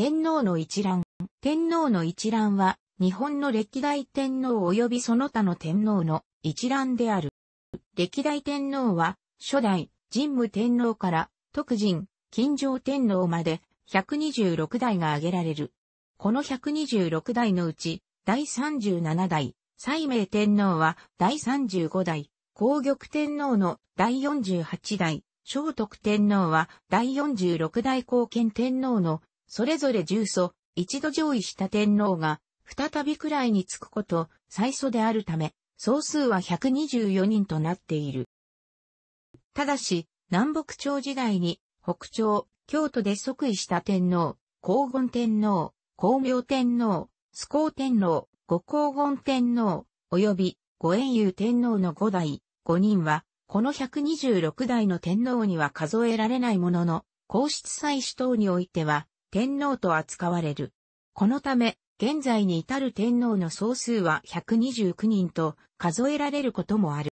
天皇の一覧。天皇の一覧は、日本の歴代天皇及びその他の天皇の一覧である。歴代天皇は、初代、神武天皇から、徳神、金城天皇まで、126代が挙げられる。この126代のうち、第37代、西明天皇は、第35代、皇玉天皇の第48代、聖徳天皇は、第46代皇憲天皇のそれぞれ重祖、一度上位した天皇が、再びくらいにつくこと、最祖であるため、総数は124人となっている。ただし、南北朝時代に、北朝、京都で即位した天皇、黄金天皇、光明天皇、須光天皇、五光言天皇、及び五円遊天皇の五代、五人は、この126代の天皇には数えられないものの、皇室祭祀等においては、天皇と扱われる。このため、現在に至る天皇の総数は129人と数えられることもある。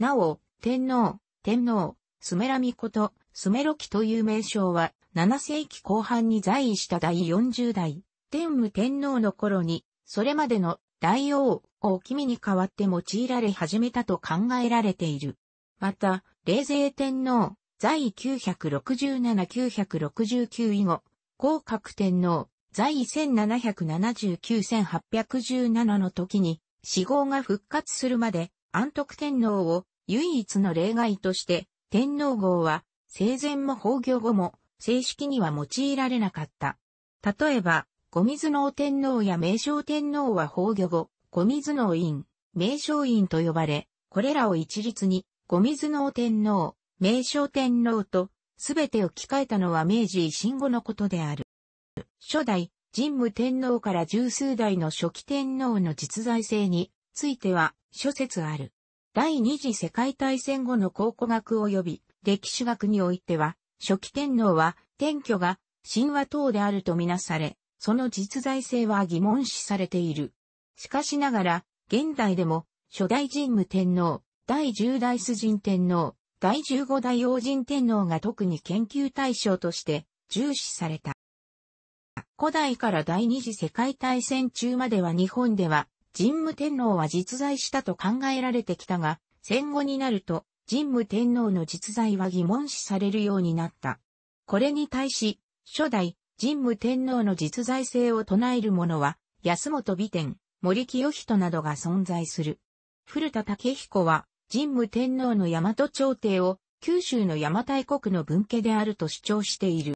なお、天皇、天皇、スメラミコとスメロキという名称は7世紀後半に在位した第40代、天武天皇の頃に、それまでの大王を君に代わって用いられ始めたと考えられている。また、冷勢天皇、在位967-969以後、高閣天皇、在位1779-1817の時に、死亡が復活するまで、安徳天皇を唯一の例外として、天皇号は生前も崩御後も正式には用いられなかった。例えば、ご水能天皇や名正天皇は崩御後、ご水能院、名正院と呼ばれ、これらを一律に、ご水能天皇、名称天皇とすべてを置き換えたのは明治維新後のことである。初代、神武天皇から十数代の初期天皇の実在性については諸説ある。第二次世界大戦後の考古学及び歴史学においては、初期天皇は天居が神話等であるとみなされ、その実在性は疑問視されている。しかしながら、現代でも、初代神武天皇、第十代崇神天皇、第15代王神天皇が特に研究対象として重視された。古代から第二次世界大戦中までは日本では神武天皇は実在したと考えられてきたが、戦後になると神武天皇の実在は疑問視されるようになった。これに対し、初代神武天皇の実在性を唱える者は、安本美天、森清人などが存在する。古田武彦は、神武天皇の大和朝廷を九州の邪馬台国の分家であると主張している。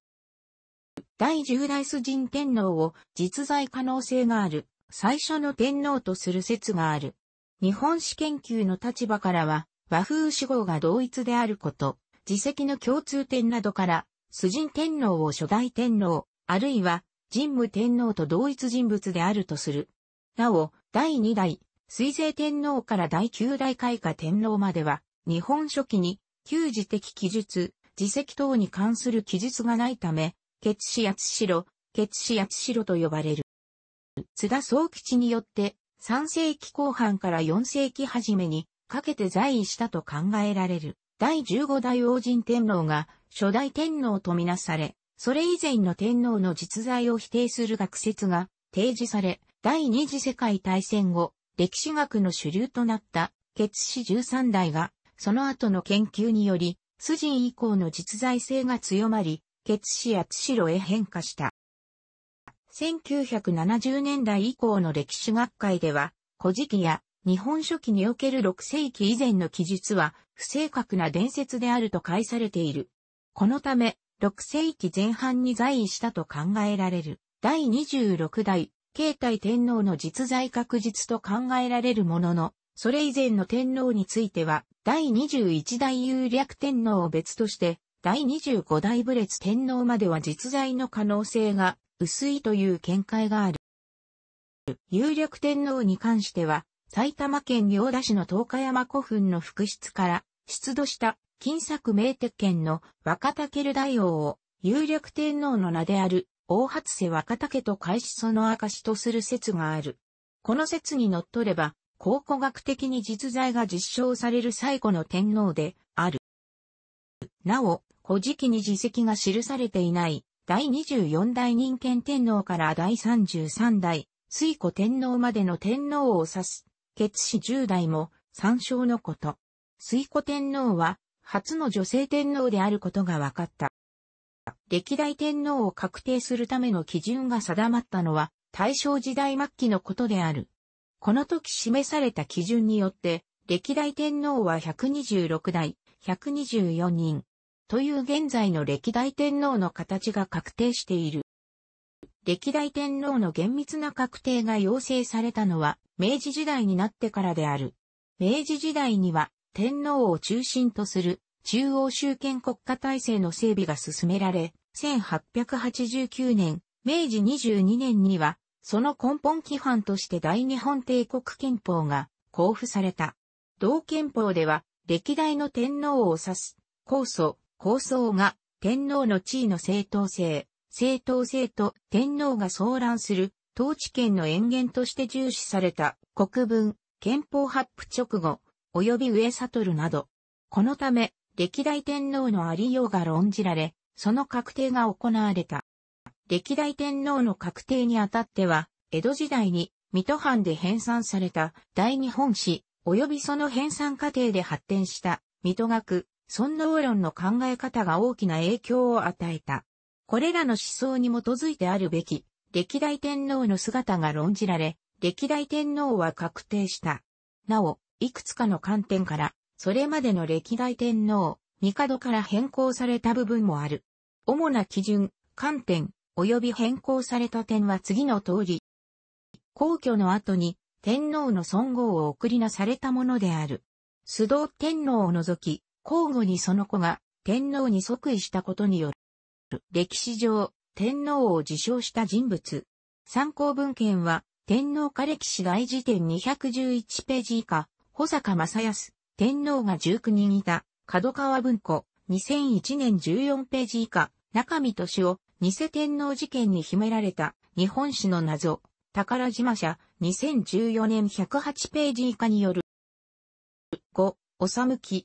第十代崇神天皇を実在可能性がある最初の天皇とする説がある。日本史研究の立場からは和風志号が同一であること、自責の共通点などから、崇神天皇を初代天皇、あるいは神武天皇と同一人物であるとする。なお、第二代、水税天皇から第九代開化天皇までは、日本初期に、旧時的記述、自責等に関する記述がないため、決死氏やつしろ、ケやつしろと呼ばれる。津田宗吉によって、3世紀後半から4世紀初めに、かけて在位したと考えられる。第十五代王神天皇が初代天皇とみなされ、それ以前の天皇の実在を否定する学説が提示され、第二次世界大戦後、歴史学の主流となった、傑志13代が、その後の研究により、ジン以降の実在性が強まり、傑志や智路へ変化した。1970年代以降の歴史学会では、古事記や日本書紀における6世紀以前の記述は不正確な伝説であると解されている。このため、6世紀前半に在位したと考えられる第26代慶太天皇の実在確実と考えられるものの、それ以前の天皇については、第21代有略天皇を別として、第25代武列天皇までは実在の可能性が薄いという見解がある。有略天皇に関しては、埼玉県行田市の東海山古墳の副室から出土した金作名鉄剣の若竹る大王を有略天皇の名である大初瀬若竹と開始その証とする説がある。この説に則れば、考古学的に実在が実証される最古の天皇である。なお、古事記に自責が記されていない第24代人権天皇から第33代水古天皇までの天皇を指す、血士10代も参照のこと。水古天皇は初の女性天皇であることが分かった。歴代天皇を確定するための基準が定まったのは大正時代末期のことである。この時示された基準によって、歴代天皇は126代、124人、という現在の歴代天皇の形が確定している。歴代天皇の厳密な確定が要請されたのは、明治時代になってからである。明治時代には、天皇を中心とする中央集権国家体制の整備が進められ、1889年、明治22年には、その根本規範として大日本帝国憲法が交付された。同憲法では、歴代の天皇を指す、皇祖、皇僧が天皇の地位の正当性、正当性と天皇が騒乱する統治権の延言として重視された国文、憲法発布直後、及び上悟など。このため、歴代天皇のありようが論じられ、その確定が行われた。歴代天皇の確定にあたっては、江戸時代に水戸藩で編纂された大日本史、及びその編纂過程で発展した水戸学、尊皇論の考え方が大きな影響を与えた。これらの思想に基づいてあるべき、歴代天皇の姿が論じられ、歴代天皇は確定した。なお、いくつかの観点から、それまでの歴代天皇、帝から変更された部分もある。主な基準、観点、及び変更された点は次の通り。皇居の後に天皇の尊号を送りなされたものである。須藤天皇を除き、交互にその子が天皇に即位したことによる。歴史上、天皇を自称した人物。参考文献は、天皇化歴史大辞典211ページ以下、保坂正康、天皇が19人いた、角川文庫、2001年14ページ以下、中身敏を、偽天皇事件に秘められた、日本史の謎、宝島社、2014年108ページ以下による。5、おさむき、